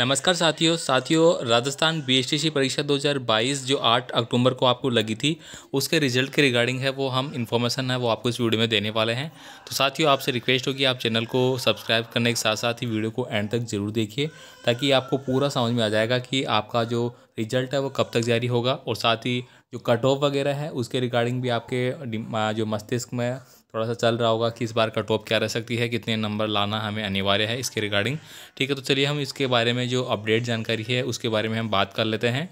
नमस्कार साथियों साथियों राजस्थान बीएसटीसी परीक्षा 2022 जो 8 अक्टूबर को आपको लगी थी उसके रिजल्ट के रिगार्डिंग है वो हम इन्फॉर्मेशन है वो आपको इस वीडियो में देने वाले हैं तो साथियों आपसे रिक्वेस्ट होगी आप चैनल को सब्सक्राइब करने के साथ साथ ही वीडियो को एंड तक ज़रूर देखिए ताकि आपको पूरा समझ में आ जाएगा कि आपका जो रिजल्ट है वो कब तक जारी होगा और साथ ही जो कट ऑफ वगैरह है उसके रिगार्डिंग भी आपके जो मस्तिष्क में थोड़ा सा चल रहा होगा कि इस बार कट ऑफ क्या रह सकती है कितने नंबर लाना हमें अनिवार्य है इसके रिगार्डिंग ठीक है तो चलिए हम इसके बारे में जो अपडेट जानकारी है उसके बारे में हम बात कर लेते हैं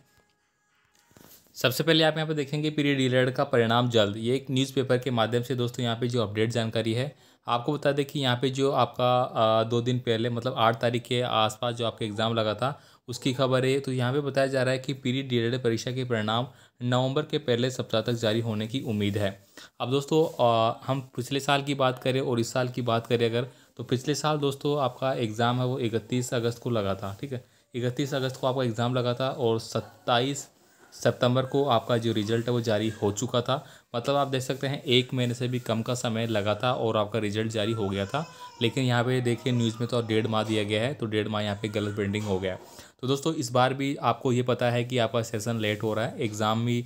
सबसे पहले आप यहाँ पर देखेंगे पीरियड डीलर का परिणाम जल्द ये एक न्यूज़पेपर के माध्यम से दोस्तों यहाँ पे जो अपडेट जानकारी है आपको बता दें कि यहाँ पे जो आपका दो दिन पहले मतलब आठ तारीख के आसपास जो आपका एग्ज़ाम लगा था उसकी खबर है तो यहाँ पे बताया जा रहा है कि पीरियड डीलर परीक्षा के परिणाम नवंबर के पहले सप्ताह तक जारी होने की उम्मीद है अब दोस्तों हम पिछले साल की बात करें और इस साल की बात करें अगर तो पिछले साल दोस्तों आपका एग्ज़ाम है वो इकतीस अगस्त को लगा था ठीक है इकतीस अगस्त को आपका एग्ज़ाम लगा था और सत्ताईस सितंबर को आपका जो रिज़ल्ट है वो जारी हो चुका था मतलब आप देख सकते हैं एक महीने से भी कम का समय लगा था और आपका रिज़ल्ट जारी हो गया था लेकिन यहाँ पे देखिए न्यूज़ में तो डेढ़ माह दिया गया है तो डेढ़ माह यहाँ पे गलत प्रिंटिंग हो गया तो दोस्तों इस बार भी आपको ये पता है कि आपका सेसन लेट हो रहा है एग्ज़ाम भी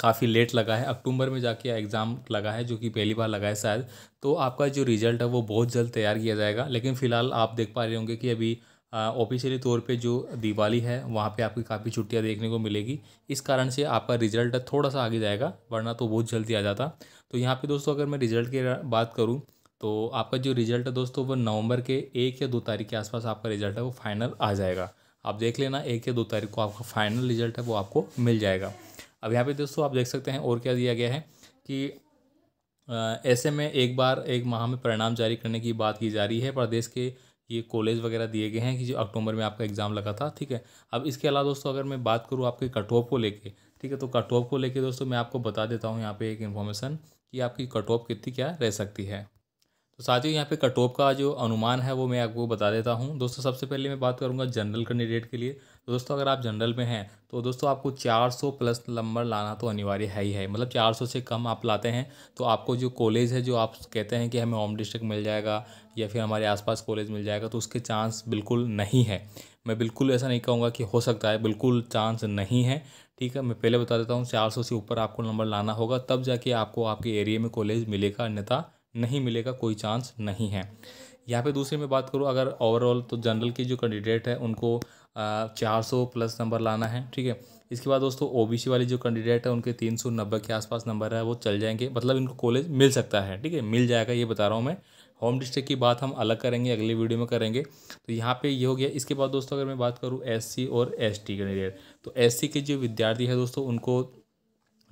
काफ़ी लेट लगा है अक्टूबर में जाके एग्ज़ाम लगा है जो कि पहली बार लगा है शायद तो आपका जो रिज़ल्ट है वो बहुत जल्द तैयार किया जाएगा लेकिन फ़िलहाल आप देख पा रहे होंगे कि अभी ऑफिशियली तौर पे जो दिवाली है वहाँ पे आपकी काफ़ी छुट्टियाँ देखने को मिलेगी इस कारण से आपका रिजल्ट थोड़ा सा आगे जाएगा वरना तो बहुत जल्दी आ जाता तो यहाँ पे दोस्तों अगर मैं रिजल्ट की बात करूँ तो आपका जो रिजल्ट है दोस्तों वो नवंबर के एक या दो तारीख के आसपास आपका रिजल्ट है वो फाइनल आ जाएगा आप देख लेना एक या दो तारीख को आपका फाइनल रिजल्ट है वो आपको मिल जाएगा अब यहाँ पर दोस्तों आप देख सकते हैं और क्या दिया गया है कि ऐसे में एक बार एक माह में परिणाम जारी करने की बात की जा रही है प्रदेश के ये कॉलेज वगैरह दिए गए हैं कि जो अक्टूबर में आपका एग्ज़ाम लगा था ठीक है अब इसके अलावा दोस्तों अगर मैं बात करूँ आपके कट ऑफ को लेके ठीक है तो कट ऑफ को लेके दोस्तों मैं आपको बता देता हूँ यहाँ पे एक इन्फॉर्मेशन कि आपकी कट ऑफ कितनी क्या रह सकती है तो साथियों यहाँ पे कटोप का जो अनुमान है वो मैं आपको बता देता हूँ दोस्तों सबसे पहले मैं बात करूँगा जनरल कैंडिडेट के लिए तो दोस्तों अगर आप जनरल में हैं तो दोस्तों आपको 400 प्लस नंबर लाना तो अनिवार्य है ही है मतलब 400 से कम आप लाते हैं तो आपको जो कॉलेज है जो आप कहते हैं कि हमें होम डिस्ट्रिक्ट मिल जाएगा या फिर हमारे आसपास कॉलेज मिल जाएगा तो उसके चांस बिल्कुल नहीं है मैं बिल्कुल ऐसा नहीं कहूँगा कि हो सकता है बिल्कुल चांस नहीं है ठीक है मैं पहले बता देता हूँ चार से ऊपर आपको नंबर लाना होगा तब जाके आपको आपके एरिए में कॉलेज मिलेगा अन्यथा नहीं मिलेगा कोई चांस नहीं है यहाँ पे दूसरे में बात करूँ अगर ओवरऑल तो जनरल की जो कैंडिडेट है उनको चार सौ प्लस नंबर लाना है ठीक है इसके बाद दोस्तों ओबीसी वाली जो कैंडिडेट है उनके तीन सौ नब्बे के आसपास नंबर है वो चल जाएंगे मतलब इनको कॉलेज मिल सकता है ठीक है मिल जाएगा ये बता रहा हूँ मैं होम डिस्ट्रिक्ट की बात हम अलग करेंगे अगले वीडियो में करेंगे तो यहाँ पे ये हो गया इसके बाद दोस्तों अगर मैं बात करूँ एससी और एसटी कैंडिडेट तो एससी के जो विद्यार्थी है दोस्तों उनको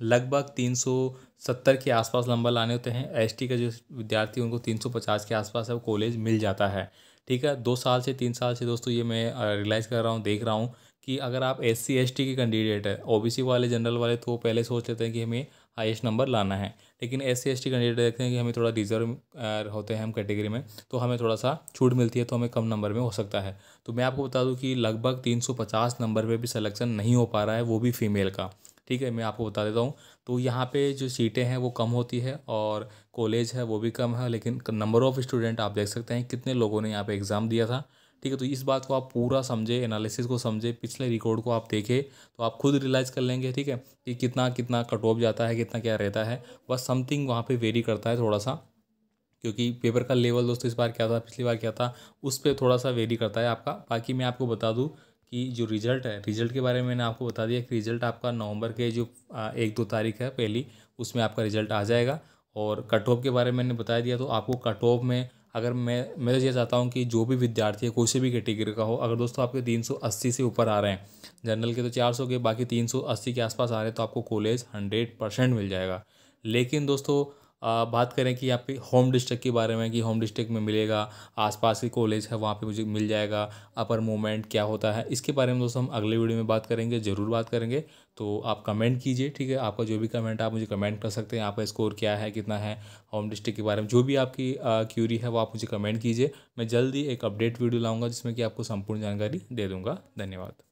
लगभग 370 के आसपास नंबर लाने होते हैं टी का जो विद्यार्थी उनको 350 के आसपास है वो कॉलेज मिल जाता है ठीक है दो साल से तीन साल से दोस्तों ये मैं रियलाइज़ कर रहा हूँ देख रहा हूँ कि अगर आप एस सी एस टी के कैंडिडेट है ओबीसी वाले जनरल वाले तो पहले सोच लेते हैं कि हमें हाइस्ट नंबर लाना है लेकिन S C S T candidate देखते हैं कि हमें थोड़ा रिजर्व होते हैं हम कैटेगरी में तो हमें थोड़ा सा छूट मिलती है तो हमें कम नंबर में हो सकता है तो मैं आपको बता दूं कि लगभग 350 नंबर पर भी सिलेक्शन नहीं हो पा रहा है वो भी फीमेल का ठीक है मैं आपको बता देता हूँ तो यहाँ पे जो सीटें हैं वो कम होती है और कॉलेज है वो भी कम है लेकिन नंबर ऑफ़ स्टूडेंट आप देख सकते हैं कितने लोगों ने यहाँ पे एग्ज़ाम दिया था ठीक है तो इस बात को आप पूरा समझे एनालिसिस को समझे पिछले रिकॉर्ड को आप देखें तो आप खुद रियलाइज़ कर लेंगे ठीक है कि कितना कितना कट ऑफ जाता है कितना क्या रहता है बस समथिंग वहाँ पर वेरी करता है थोड़ा सा क्योंकि पेपर का लेवल दोस्तों इस बार क्या था पिछली बार क्या था उस पर थोड़ा सा वेरी करता है आपका बाकी मैं आपको बता दूँ कि जो रिज़ल्ट है रिज़ल्ट के बारे में मैंने आपको बता दिया कि रिज़ल्ट आपका नवंबर के जो एक दो तारीख है पहली उसमें आपका रिज़ल्ट आ जाएगा और कट ऑफ के बारे में मैंने बता दिया तो आपको कट ऑफ में अगर मैं मैं तो ये चाहता हूँ कि जो भी विद्यार्थी है कोई से भी कैटेगरी का हो अगर दोस्तों आपके तीन सौ अस्सी से ऊपर आ रहे हैं जनरल के तो चार सौ के बाकी तीन सौ अस्सी के आसपास आ रहे हैं तो आपको कॉलेज हंड्रेड परसेंट मिल जाएगा लेकिन दोस्तों बात करें कि पे होम डिस्ट्रिक्ट के बारे में कि होम डिस्ट्रिक्ट में मिलेगा आसपास के कॉलेज है वहाँ पे मुझे मिल जाएगा अपर मूवमेंट क्या होता है इसके बारे में दोस्तों हम अगले वीडियो में बात करेंगे ज़रूर बात करेंगे तो आप कमेंट कीजिए ठीक है आपका जो भी कमेंट आप मुझे कमेंट कर सकते हैं आपका स्कोर क्या है कितना है होम डिस्ट्रिक्ट के बारे में जो भी आपकी क्यूरी है वो आप मुझे कमेंट कीजिए मैं जल्दी एक अपडेट वीडियो लाऊँगा जिसमें कि आपको संपूर्ण जानकारी दे दूँगा धन्यवाद